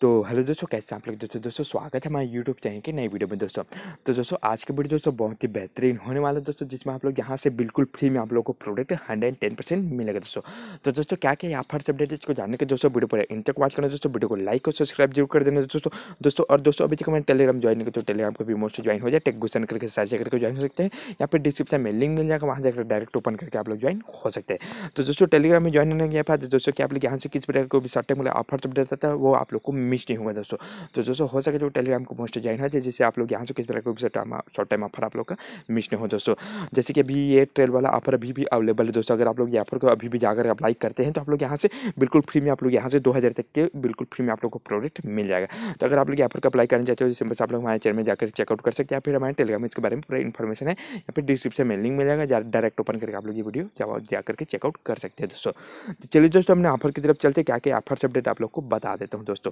तो हेलो दोस्तों कैसे आप लोग दोस्तों दोस्तों स्वागत है हमारे यूट्यूब चैनल के नई वीडियो में दोस्तों तो दोस्तों आज की वीडियो दोस्तों बहुत ही बेहतरीन होने वाला दोस्तों जिसमें आप लोग यहाँ से बिल्कुल फ्री में आप लोगों को प्रोडक्ट हंड्रेड टेन परसेंट मिलेगा दोस्तों तो दोस्तों क्या क्या यहाँ से अपडेट इसको जानने के दोस्तों वीडियो पर इन तक वॉच करना दोस्तों वीडियो को लाइक और सब्सक्राइब जरूर कर देना दोस्तों दोस्तों और दोस्तों अभी तक मैं टेलीग्राम ज्वाइन करते हो तो टेलीग्राम को भी मोस्ट ज्वाइन हो जाए टेक गुसन करके सर्च करके ज्वाइन हो सकते हैं या फिर डिस्क्रिप्शन में लिंक मिल जाएगा वहाँ जाकर डायरेक्ट ओपन करके आप लोग ज्वाइन हो सकते हैं तो दोस्तों टेलीग्राम में ज्वाइन होने के बाद दोस्तों क्या आप लोग यहाँ से किस प्रकार को भी सर्ट मिला ऑफर अपडेट आता है वो आप लोग को मिस नहीं होगा दोस्तों तो दोस्तों हो सके तो टेलीग्राम को मोस्ट ज्वाइन है जैसे आप लोग यहाँ से किस प्रकार का शॉर्ट टाइम ऑफर आप लोग का मिस नहीं हो दोस्तों जैसे कि अभी ये ट्रेल वाला ऑफर अभी भी अवेलेबल है दोस्तों अगर आप लोग ये ऑफर को अभी भी जाकर अप्लाई करते हैं तो आप लोग यहाँ से बिल्कुल फ्री में आप लोग यहाँ से दो हज़ार तक के बिल्कुल फ्री में आप लोग को प्रोडक्ट मिल जाएगा तो अगर आप लोग यहाँ पर अप्लाई करना चाहते हो जिससे बस आप लोग हमारे चैनल में जाकर चेकआउट कर सकते हैं या फिर हमारे टेलीग्राम इसके बारे में पूरा इन्फॉर्मेशन है या फिर डिस्क्रिप्शन में लिंक मिल जाएगा डायरेक्ट ओपन करके आप लोग ये वीडियो जवाब जा करके चेकआउट कर सकते हैं दोस्तों तो चलिए दोस्तों हमने ऑफर की तरफ चलते क्या क्या ऑफर से अपडेट आप लोग को बता देता हूँ दोस्तों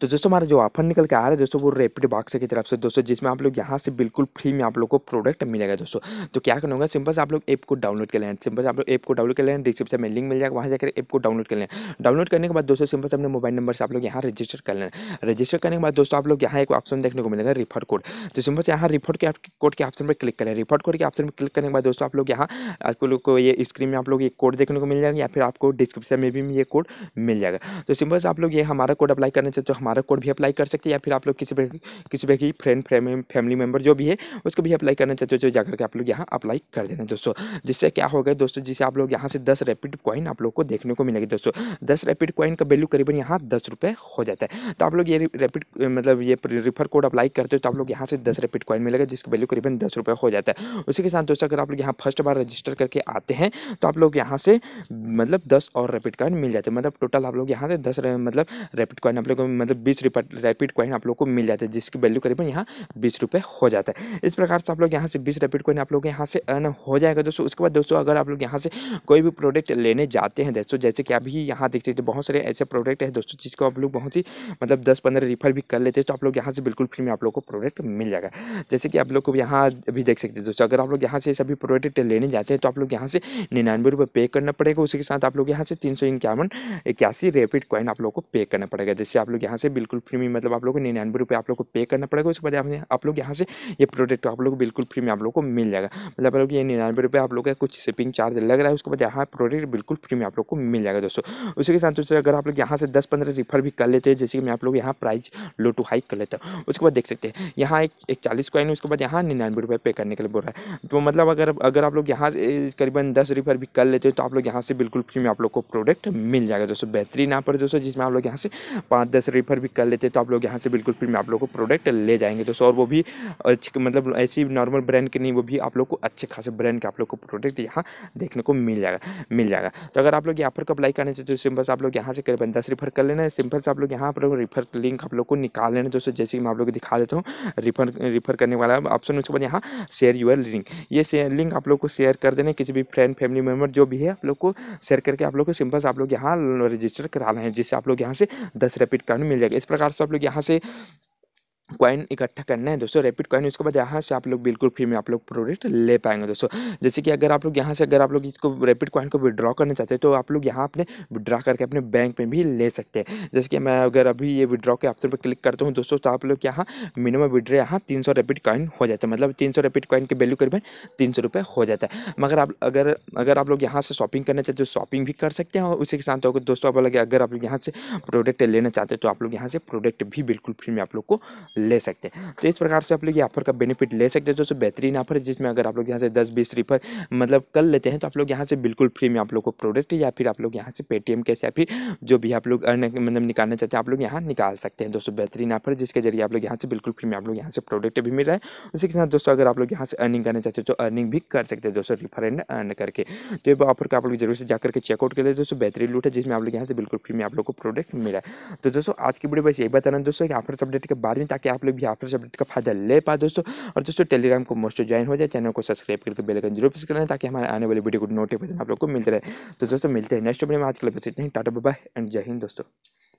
तो दोस्तों हमारा जो ऑफर निकल के आ रहा है दोस्तों वो रेपिड बॉक्स की तरफ से दोस्तों जिसमें आप लोग यहाँ से बिल्कुल फ्री में आप लोग को प्रोडक्ट मिलेगा दोस्तों तो क्या करना होगा सिंपल से आप लोग ऐप को डाउनलोड कर लें सिंपल से आप लोग ऐप को डाउनलोड कर लें डिस्क्रिप्शन में लिंक मिल जाएगा वहाँ जाकर ऐप को डाउनलोड कर लें डाउनलोड करने के बाद दोस्तों सिंपल से अपने मोबाइल नंबर से आप लोग यहाँ रजिस्टर कर लें रजिस्टर करने के बाद दोस्तों आप लोग यहाँ एक ऑप्शन देखने को मिलेगा रिफर कोड तो सिंपल से यहाँ रिफर कोड के ऑप्शन पर क्लिक करें रिफर कोड के ऑप्शन पर क्लिक करने के बाद दोस्तों आप लोग यहाँ आप लोग को ये स्क्रीन में आप लोग ये कोड देखने को मिल जाएगा या फिर आपको डिस्क्रिप्शन में भी ये कोड मिल जाएगा तो सिंपल से आप लोग ये हमारा कोड अप्लाई करने चाहते तो हमारा कोड भी अप्लाई कर सकते हैं या फिर आप लोग किसी भी किसी भी फ्रेंड फैमिली मेम्बर जो भी है उसको भी अप्लाई करना चाहते हो जो जाकर के आप लोग यहाँ अप्लाई कर देना दोस्तों जिससे क्या होगा दोस्तों जिससे आप लोग यहाँ से दस रेपिड कॉइन आप लोग को देखने को मिलेगी दोस्तों दस रैपिड कॉइन का वैल्यू करीबन यहाँ दस रुपये हो जाता है तो आप लोग ये रेपिड मतलब ये रिफर कोड अप्लाई करते हो तो आप लोग यहाँ से दस रेपिड कॉइन मिलेगा जिसका वैल्यू करीबन दस रुपये हो जाता है उसी के साथ दोस्तों अगर आप लोग यहाँ फर्स्ट बार रजिस्टर करके आते हैं तो आप लोग यहाँ से मतलब दस और रेपिड कॉइन मिल जाते हैं मतलब टोटल आप लोग यहाँ से दस मतलब रेपिड कॉइन आप लोग मतलब बीस रैपिड कॉइन आप लोग को मिल जाता है जिसकी वैल्यू करीबन यहाँ बीस रुपये हो जाता है इस प्रकार से आप लोग यहाँ से बीस रैपिड कॉइन आप लोग यहाँ से अर्न हो जाएगा दोस्तों उसके बाद दोस्तों अगर आप लोग यहाँ से कोई भी प्रोडक्ट लेने जाते हैं दोस्तों जैसे कि अभी यहाँ देखते हैं बहुत सारे ऐसे प्रोडक्ट है दोस्तों जिसको आप लोग बहुत ही मतलब दस पंद्रह रिफर भी कर लेते हैं तो आप लोग यहाँ से बिल्कुल फ्री में आप लोग को प्रोडक्ट मिल जाएगा जैसे कि आप लोग को यहाँ अभी देख सकते हैं दोस्तों अगर आप लोग यहाँ से सभी प्रोडक्ट लेने जाते हैं तो आप लोग यहाँ से निन्यानवे रुपये पे करना पड़ेगा उसके साथ आप लोग यहाँ से तीन सौ इक्यावन इक्यासी रेपिड कॉइन आप लोग को पे करना पड़ेगा जैसे आप लोग यहाँ से बिल्कुल फ्री में मतलब आप लोग को निन्यानवे रुपये आप लोग को पे करना पड़ेगा उसके बाद आपने आप लोग यहाँ से ये प्रोडक्ट आप लोग बिल्कुल फ्री में आप लोग को मिल जाएगा मतलब आप लोग ये निन्यानवे रुपये आप लोग का कुछ शिपिंग चार्ज लग रहा है उसके बाद यहाँ प्रोडक्ट बिल्कुल फ्री में आप लोग को मिल जाएगा दोस्तों उसी के साथ दोस्तों अगर आप लोग यहाँ से दस पंद्रह रिफर भी कर लेते हैं जैसे कि मैं आप लोग यहाँ प्राइस लो टू हाइक कर लेता हूँ उसके बाद देख सकते हैं यहाँ एक एक चालीस कॉइन है उसके बाद यहाँ निन्यानवे रुपये पे करने के लिए बोल रहा है तो मतलब अगर अगर आप लोग यहाँ से करीबन दस रिफर भी कर लेते हो तो आप लोग यहाँ से बिल्कुल फ्री में आप लोग को प्रोडक्ट मिल जाएगा दोस्तों बेहतरीन यहाँ पर दोस्तों जिसमें आप लोग यहाँ से पाँच दस रिफर प्रेफर भी कर लेते तो आप लोग यहाँ से बिल्कुल फिर मैं आप लोग को प्रोडक्ट ले जाएंगे दोस्तों और वो भी अच्छे मतलब ऐसी नॉर्मल ब्रांड के नहीं वो भी आप लोग को अच्छे खासे ब्रांड के आप लोग को प्रोडक्ट यहाँ देखने को मिल जाएगा मिल जाएगा तो अगर आप लोग यहाँ पर अप्लाई करना चाहते हो सिंपल से आप लोग यहाँ से करीबन दस रिफर कर लेना है सिंपल से आप लोग यहाँ पर रिफर लिंक आप लोग को निकाल लेना दोस्तों जैसे कि मैं आप लोग को दिखा देता हूँ रिफर रिफर करने वाला ऑप्शन उसके बाद यहाँ शेयर यूर लिंक ये शेयर लिंक आप लोग को शेयर कर देना किसी भी फ्रेंड फैमिली मेम्बर जो भी है आप लोग को शेयर करके आप लोग को सिंपल से आप लोग यहाँ रजिस्टर करा लें जिससे आप लोग यहाँ से दस रेपिड कार्ड मिल मिल जाएगा इस प्रकार से आप लोग यहाँ से कॉइन इकट्ठा करना है दोस्तों रैपिड कॉइन उसके बाद यहाँ से आप लोग बिल्कुल फ्री में आप लोग प्रोडक्ट ले पाएंगे दोस्तों जैसे कि अगर आप लोग यहाँ से अगर आप लोग इसको रैपिड कॉइन को विड्रॉ करना चाहते हैं तो आप लोग यहाँ अपने विड्रॉ करके अपने बैंक में भी ले सकते हैं जैसे कि मैं अगर अभी ये विड्रॉ के ऑप्शन पर क्लिक करता हूँ दोस्तों तो आप लोग यहाँ मिनिमम विड्रॉ यहाँ तीन सौ रैपिड कॉइन हो जाता है मतलब तीन सौ रैपिड कॉइन के वैल्यू करीबन तीन सौ रुपये हो जाता है मगर आप अगर अगर आप लोग यहाँ से शॉपिंग करना चाहते हो शॉपिंग भी कर सकते हैं और उसी के साथ दोस्तों आप लोग अगर आप लोग यहाँ से प्रोडक्ट लेना चाहते हैं तो आप लोग यहाँ से प्रोडक्ट भी बिल्कुल फ्री में आप लोग को ले सकते हैं तो इस प्रकार से आप लोग ये ऑफर का बेनिफिट ले सकते हैं दोस्तों बेहतरीन ऑफर है जिसमें अगर आप लोग यहाँ से दस बीस रिफर मतलब कर लेते हैं तो आप लोग यहाँ से बिल्कुल फ्री में आप लोग को प्रोडक्ट या फिर आप लोग यहाँ से पेटीएम कैसे या फिर जो भी आप लोग मतलब निकालना चाहते हैं आप लोग यहाँ निकाल सकते हैं दोस्तों बेहतरीन ऑफर जिसके जरिए आप लोग यहाँ से बिल्कुल फ्री में आप लोग यहाँ से प्रोडक्ट भी मिल रहा है उसी के साथ दोस्तों अगर आप लोग यहाँ से अर्निंग करना चाहते हो तो अर्निंग भी कर सकते हैं दोस्तों रिफर एंड अर्न करके तो ये ऑफर का आप लोग जरूर से जाकर के चेकआउट कर ले दोस्तों बेहतरीन लूट है जिसमें आप लोग यहाँ से बिल्कुल फ्री में आप लोग को प्रोडक्ट मिला है तो दोस्तों आज की वीडियो बस यही बताना दोस्तों ऑफर अपडेट के बारे में ताकि आप लोग भी आफ्टर सब्जेक्ट का फायदा ले पाए दोस्तों और दोस्तों टेलीग्राम को मोस्ट ज्वाइन हो जाए चैनल को सब्सक्राइब करके बेलकन जरूर प्रेस करना ताकि हमारे आने वाली वीडियो को नोटिफिकेशन आप लोग को मिलते रहे तो दोस्तों मिलते हैं नेक्स्ट वीडियो में आज के लिए बस इतना ही टाटा बाय एंड जय हिंद दोस्तों